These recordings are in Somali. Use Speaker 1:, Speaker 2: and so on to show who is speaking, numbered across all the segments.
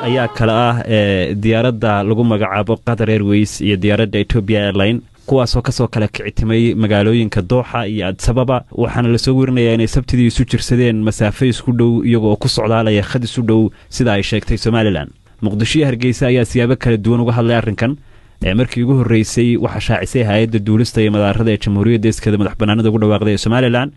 Speaker 1: ayaa kale ah ee diyaaradda lagu magacaabo qatar airways iyo diyaaradda ethobia airline kuwaasoo kasoo kala kicitimay magaalooyinka dooxa iyo adsababa waxaana lasoo werinayaa inay sabtidii isu jirsadeen masaafe isku dhow iyagoo ku socdaalaya khad isu dhow sida ay sheegtay somalilan muqdishoiyo hargeysa ayaa siyaabo kala duwan uga hadlay arrinkan ee markii ugu horeysay waxaa shaacisay hay-adda duulista iyo madaarada ee jamhuuriyadda iskeeda madax bannaanada ugu dhawaaqda ee somalilan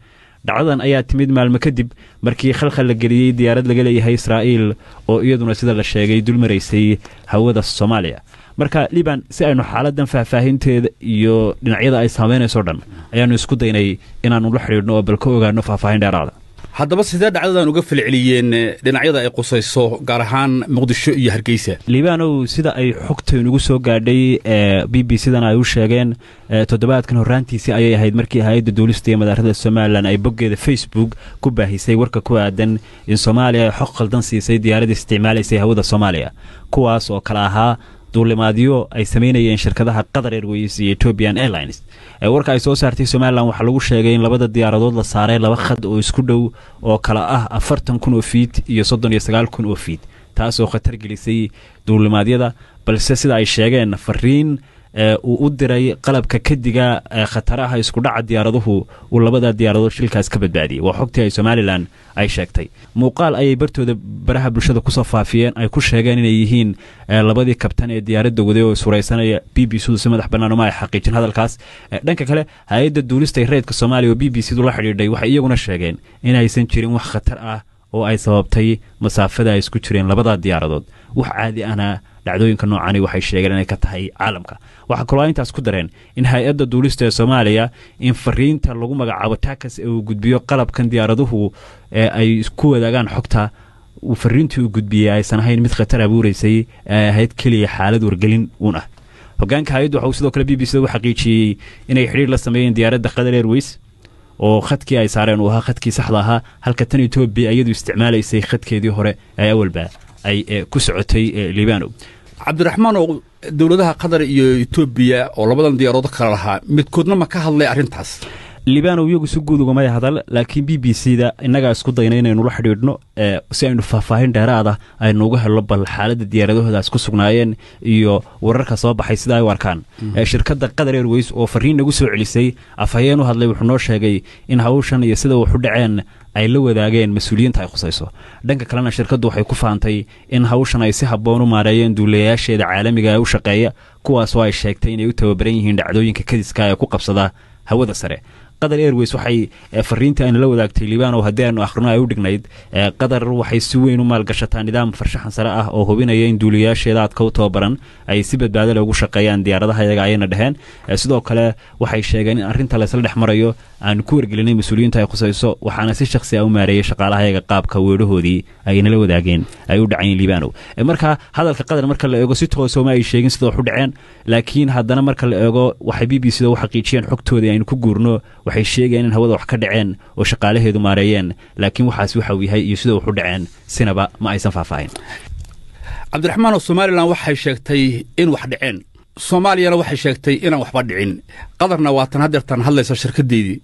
Speaker 1: dhacdadan ayaa timid maalmo kadib markii khalkhal la geliyey diyaarad laga leeyahay israa'iil oo iyaduna sida la sheegay dulmaraysay hawada soomaaliya marka liban si aynu xaaladan faahfaahinteeda iyo dhinacyada ay saameynayso dhan ayaannu isku daynay inaannu la xidhiidhno oo bal ka ogaanno faahfaahin dheeraada
Speaker 2: haddaba sidee dhacdadan uga falceliyeen eh, dhinacyada ay qusayso gaar ahaan muqdisho iyo hargeysa
Speaker 1: liibaanow sida ay xogtan ugu soo gaadhay ee eh, b b sidana ay u sheegeen eh, toddobaadkan horraantiisii ayay ahayd markii hay-adda duulista iyo madaarada somalilan ay boggeeda facebook ku baahisay warka ku aadan in soomaaliya ay xog khaldan siisay diyaarada isticmaalaysay hawada soomaaliya kuwaas oo kale ahaa duulimaadyo ay samaynayeen shirkadaha qatar airways iyo etopian airlines ee warka ay soo saartay somalilan waxaa lagu sheegay in labada diyaaradood la saaray laba khad oo isku dhow oo kale ah afartan kun oo fiit iyo soddon iyo sagaal kun oo fiit taasoo khatar gelisay duulimaadyada balse sida ay sheegeen fariin uu u diray qalabka kadiga khataraha dhaca diyaaraduhu uu labadaa diyaaradood shilkaas ka badbaadiyey waa xogtii ay somalilan ay sheegtay muuqaal ayay bartooda baraha bulshada kusoo faafiyeen ay ku sheegeen inay yihiin labadii kabtan ee diyaaradda waday oo suraysanaya b b cdu si madax bannaan oma ay xaqiijin hadalkaas dhanka kale hay-adda duulista ee reedka soomaaliya oo b b c du la xidhiidhay waxay iyaguna sheegeen inaysan jirin wax khatar ah oo ay sababtay masaafada ay isku jireen labadaa diyaaradood wax caadi ana dhacdooyinka noocan waxay sheegeen inay ka tahay caalamka waxaa kaloo intaas ku dareen in hay-adda duulista ee soomaaliya in fariinta lagu magacaabo takas ee uu gudbiyo qalabkan diyaaraduhu ee ay ku wadaagaan xogta fariintii uu gudbiyey aysan ahayn mid khatara abuureysay ee ahayd keliya xaalad wargelin uun ah hogaanka hay-addu waxauu sidoo kale b b c u xaqiijiyey inay xidhiir la sameeyeen diyaaradda qatar airways oo khadkii ay saareen uu ahaa khadkii saxda ahaa halka tan etoobiya iyadu isticmaalaysay khadkeedii hore ee awalba ay ku socotay libano
Speaker 2: cabdiraxmaan oo dowladaha qatar iyo etoobiya oo labadan diyaarood kale lahaa midkoodna ma ka hadlay arrintaas libaanow
Speaker 1: iyagu si guud ugamay hadal laakiin b b c da innagaa isku dayna inaynula xidhiidhno si aynu faahfaahin dheeraada ah aynu uga helno bal xaaladda diyaaradahoodaas ku sugnaayeen iyo wararka soo baxay sida ay u arkaan mhm. shirkadda qatar airways oo fariin nagu soo celisay afhayeen u hadlay wuxuu noo sheegay in hawshan iyo sida waxu dhaceen ay la wadaageen mas-uuliyiinta ay khusayso dhanka kalena shirkaddu waxay ku faantay in hawshan ay si habboon u maareeyeen duulayayaasheeda caalamiga ah ee u shaqeeya kuwaasoo ay sheegtay inay u tababaran yihiin dhacdooyinka kadiska ah ee ku qabsada hawada sare qatar airways waxay eh, fariinta ayna wadaagtay liibaan oo haddii aynu akhrino ay u dhignayd eh, qatar waxay si weyn u maalgashataa nidaam farshaxan sare ah oo hubinaya in duuliyayaasheeda aadka u tababaran ay si badbaado ugu shaqeeyaan diyaaradaha iyaga ayayna dheheen eh, sidoo kale waxay sheegeen in arrinta laysla dhex marayo aanu ku wargelinay mas-uuliyiinta ay khusayso waxaana si shaksi ah u maareeyay shaqaalaha qaabka weedhahoodii ayna la wadaageen ay u dhaceen liibaanow marka hadalka qatar marka la eego si toosoma ay sheegin sidoo wax u dhaceen laakiin haddana marka la eego waxay b b c da u xaqiijiyeen xogtoodii aynu ku guurno waxay sheegayeen in hawada wax ka dhaceen oo shaqaalaheedu maareeyeen laakiin waxaas waxa uu yahay iyo sida waxu dhaceen sinaba ma aysan faahfaahin
Speaker 2: cabdiraxmaan oo somalilan waxay sheegtay in wax dhaceen soomaaliyana waxay sheegtay inaan waxba dhicin qadarna waatan hadeertaan hadlaysa shirkadeydii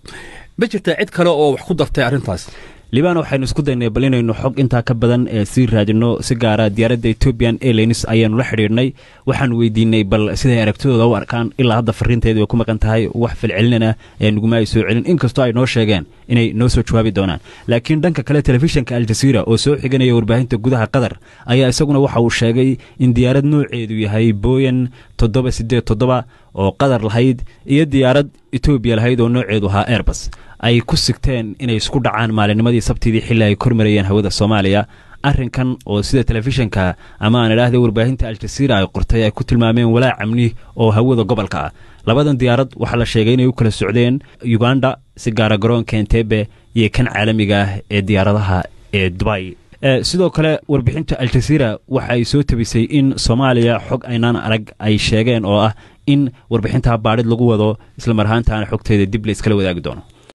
Speaker 1: ma jirtaa cid kale oo wax ku dartay arrintaas liban waxaynu isku daynay bal inaynu xog intaa ka badan ee eh, sii raadino si gaara diyaaradda ethiopian airlines ayaanu la xidhiirnay waxaan weydiinay bal siday aragtidooda u arkaan ilaa hadda fariinteedii ay ku maqan tahay wax filcelinana eh, nuguma ay soo celin inkastoo ay noo sheegeen inay noo soo jawaabi doonaan laakiin dhanka kale telefishinka aljaziira oo soo xiganaya warbaahinta gudaha qatar ayaa isaguna waxa uu sheegay in diyaarad nooceedu yahay booyan toddoba sideed toddoba oo qatar lahayd iyo diyaarad etoobiya lahayd oo nooceedu ahaa airbus ay ku sigteen inay isku dhacaan maalinimadii sabtidii xilli ay kormarayeen hawada soomaaliya arrinkan oo sida telefishinka ama aan idhaahday warbaahinta al ay qortay ay ku tilmaameen walaac amni oo hawada gobolka ah labadan diyaarad waxaa la sheegay inay u kala socdeen uganda si gaara ah garoonka entebe iyo kan caalamiga ah ee diyaaradaha ee dubai eh, sidoo kale warbixinta al-jasiira waxa ay soo tebisay in soomaaliya xog aynaan arag ay sheegeen oo ah in warbixintaa baadhid lagu wado islamar ahaantaana xogteeda dib la iskala wadaagi doono